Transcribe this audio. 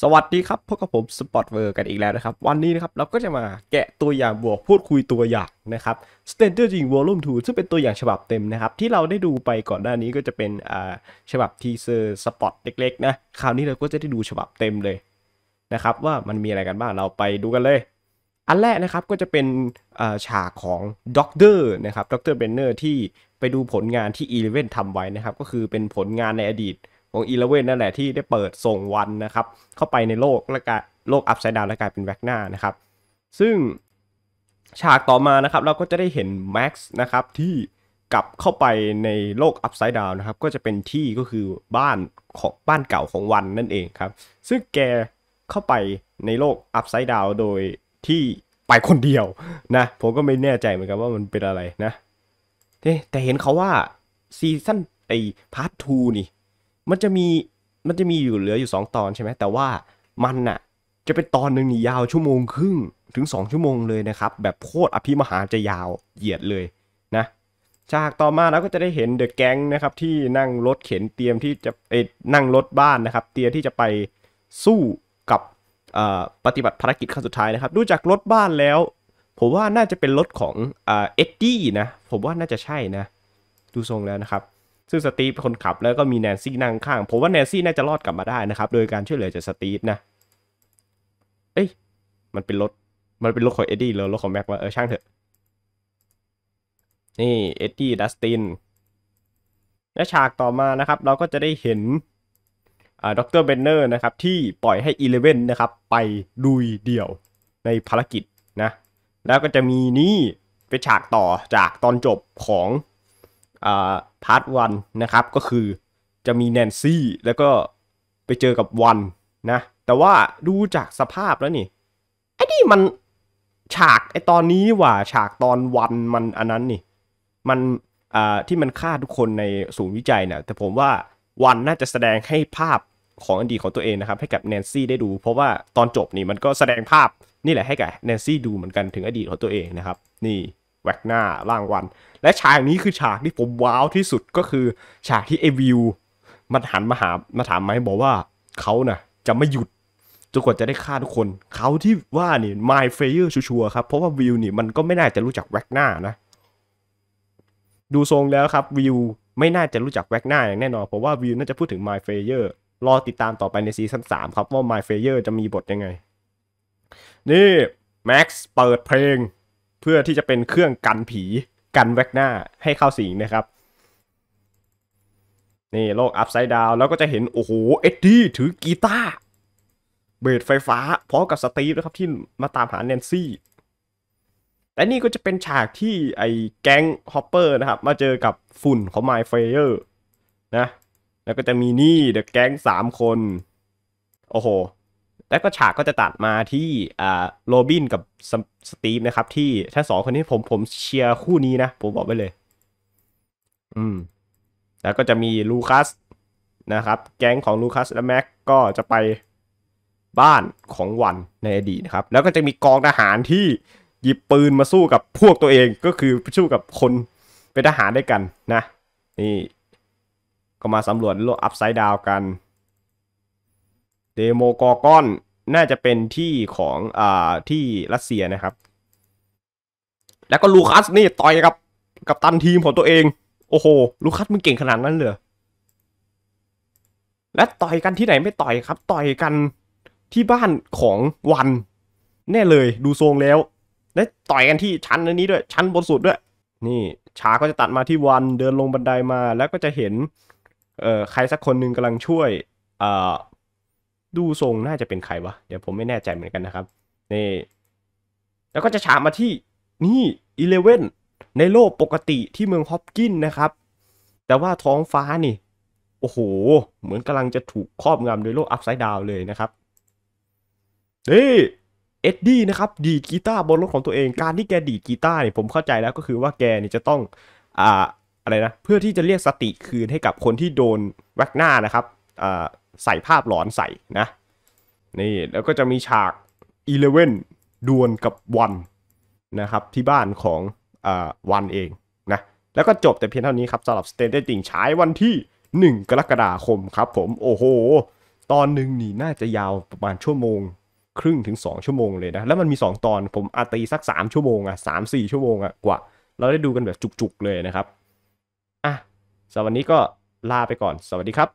สวัสดีครับพบกับผมสปอตเวอร์กันอีกแล้วนะครับ วันนี้นะครับเราก็จะมาแกะตัวอย่างบวกพูดคุยตัวอย่างนะครับ Standard i n g Volume 2ซึ่งเป็นตัวอย่างฉบับเต็มนะครับที่เราได้ดูไปก่อนหน้านี้ก็จะเป็นอ่าฉบับทีเซอร์สปอตเล็กๆนะคราวนี้เราก็จะได้ดูฉบับเต็มเลยนะครับว่ามันมีอะไรกันบ้างเราไปดูกันเลย อันแรกนะครับก็จะเป็นฉากของด็อกเตอร์นะครับด็อกเตอร์เบนเนอร์ที่ไปดูผลงานที่อีเลเวนทำไว้นะครับ ก็คือเป็นผลงานในอดีตของอีเลเวนนั่นแหละที่ได้เปิดส่งวันนะครับเข้าไปในโลกและกโลกอัพไซด์ดาวและกลายเป็นแวกหน้านะครับ ซึ่งฉากต่อมานะครับ เราก็จะได้เห็นแม็กซ์นะครับที่กลับเข้าไปในโลกอัพไซด์ดาวนะครับก็จะเป็นที่ก็คือบ้านของบ้านเก่าของวันนั่นเองครับ ซึ่งแกเข้าไปในโลกอัพไซด์ดาวโดยที่ไปคนเดียวนะผมก็ไม่แน่ใจเหมือนกันว่ามันเป็นอะไรนะแต่เห็นเขาว่าซีซั่นไอพาร์ททูนี่มันจะมีมันจะมีอยู่เหลืออยู่ 2 ตอนใช่ไหมแต่ว่ามันน่ะจะเป็นตอนหนึ่งนี่ยาวชั่วโมงครึ่ง ถึง 2 ชั่วโมงเลยนะครับ แบบโคตรอภิมหาจะยาวเหยียดเลยนะฉากต่อมาเราก็จะได้เห็นเดอะแก๊งนะครับ ที่นั่งรถเข็นเตรียมที่จะเอ็นั่งรถบ้านนะครับ เตรียมที่จะไปสู้กับปฏิบัติภารกิจครั้งสุดท้ายนะครับ ดูจากรถบ้านแล้ว ผมว่าน่าจะเป็นรถของเอ็ดดี้นะผมว่าน่าจะใช่นะ ดูทรงแล้วนะครับซึ่งสตีฟคนขับแล้วก็มีแนนซี่นั่งข้าง ผมว่าแนนซี่น่าจะรอดกลับมาได้นะครับ โดยการช่วยเหลือจากสตีฟนะเอ้ยมันเป็นรถมันเป็นรถของเอ็ดดี้เลยรถของแม็กว่า เออช่างเถอะ นี่เอ็ดดี้ดัสตินและฉากต่อมานะครับ เราก็จะได้เห็นด็อกเตอร์เบนเนอร์นะครับ ที่ปล่อยให้อีเลเว่นนะครับ ไป ดุยเดี่ยวในภารกิจนะ แล้วก็จะมีนี่เป็นฉากต่อจากตอนจบของอ่าพาร์ทวันนะครับก็คือจะมีแนนซี่แล้วก็ไปเจอกับวันนะแต่ว่าดูจากสภาพแล้วนี่ไอ้นี่มันฉากไอ้ตอนนี้ว่าฉากตอนวันมันอันนั้นนี่มันอ่าที่มันฆ่าทุกคนในศูนย์วิจัยเนี่ยแต่ผมว่าวันน่าจะแสดงให้ภาพของอดีตของตัวเองนะครับให้กับแนนซี่ได้ดู เพราะว่าตอนจบนี่มันก็แสดงภาพนี่แหละให้กับแนนซี่ดูเหมือนกันถึงอดีตของตัวเองนะครับ นี่แวกหน้าล่างวัน และฉากนี้คือฉากที่ผมว้าวที่สุดก็คือฉากที่เอวิวมันหันมาหามาถามไหมบอกว่าเขานะ่ะจะไม่หยุดจนกว่าจะได้ฆ่าทุกคนเขาที่ว่านี่ไมเฟเยอร์ชัวร์ครับเพราะว่าวิวนี่มันก็ไม่น่าจะรู้จักแวกหน้านะดูทรงแล้วครับวิวไม่น่าจะรู้จักแวกหน้าอย่างแน่นอนเพราะว่าวิวน่าจะพูดถึงไมเฟเยอร์รอติดตามต่อไปในซีซั่น3ครับว่าไมเฟเยอร์จะมีบทยังไง นี่แม็กซ์เปิดเพลงพื่อที่จะเป็นเครื่องกันผีกันแวกหน้าให้เข้าสิงนะครับ นี่โลกอัพไซด์ดาวแล้วก็จะเห็น โอ้โห เอ็ดดี้ถือกีตาร์เบสไฟฟ้าพร้อมกับสตีฟนะครับที่มาตามหาแนนซี่ และนี่ก็จะเป็นฉากที่ไอ้แก๊งฮอปเปอร์นะครับมาเจอกับฝุ่นของไมล์เฟเยอร์นะแล้วก็จะมีนี่เดอะแก๊งสามคน โอ้โหแล้วก็ฉากก็จะตัดมาที่อ่าโรบินกับสตีฟนะครับที่ถ้าสองคนนี้ผมผมเชียร์คู่นี้นะ ผมบอกไปเลยอืมแล้วก็จะมีลูคัสนะครับแก๊งของลูคัสและแม็กก็จะไปบ้านของวันในอดีตนะครับ แล้วก็จะมีกองทหารที่หยิบปืนมาสู้กับพวกตัวเอง ก็คือสู้กับคนเป็นทหารด้วยกันนะนี่ก็มาสำรวจโลกอัพไซด์ดาวกันเดโมกอรกอนน่าจะเป็นที่ของอ่าที่รัสเซียนะครับ แล้วก็ลูคัสนี่ต่อยกับ กับตันทีมของตัวเอง โอ้โหลูคัสมึงเก่งขนาดนั้นเลยและต่อยกันที่ไหนไม่ต่อยครับ ต่อยกันที่บ้านของวัน แน่เลยดูทรงแล้ว และต่อยกันที่ชั้นนี้ด้วย ชั้นบนสุดด้วย นี่ฉากก็จะตัดมาที่วันเดินลงบันไดมาแล้วก็จะเห็นเอ่อใครสักคนหนึ่งกำลังช่วยอ่าดูทรงน่าจะเป็นใครวะเดี๋ยวผมไม่แน่ใจเหมือนกันนะครับนี่แล้วก็จะฉาบมาที่นี่อีเลเว่นในโลกปกติที่เมืองฮอปกินนะครับแต่ว่าท้องฟ้านี่โอ้โหเหมือนกำลังจะถูกครอบงำโดยโลกอัพไซด์ดาวเลยนะครับ นี่เอ็ดดี้นะครับดีดกีตาร์บนรถของตัวเองการที่แกดีดกีตาร์เนี่ยผมเข้าใจแล้วก็คือว่าแกนี่จะต้องอ่าอะไรนะเพื่อที่จะเรียกสติคืนให้กับคนที่โดนแวกหน้านะครับอ่าใส่ภาพหลอนใส่นะนี่แล้วก็จะมีฉากอีเลเว่นดวลกับวันนะครับ ที่บ้านของอวันเองนะแล้วก็จบแต่เพียงเท่านี้ครับสำหรับสเตนเดติงฉายวันที่ 1 กรกฎาคมครับผม โอ้โหตอนหนึ่งนี่น่าจะยาวประมาณชั่วโมงครึ่งถึง 2 ชั่วโมงเลยนะ แล้วมันมี 2 ตอนผมอาตีสัก 3 ชั่วโมงอะสามสี่ชั่วโมงอะกว่า เราได้ดูกันแบบจุกๆเลยนะครับอ่ะสวัสดีก็ลาไปก่อนสวัสดีครับ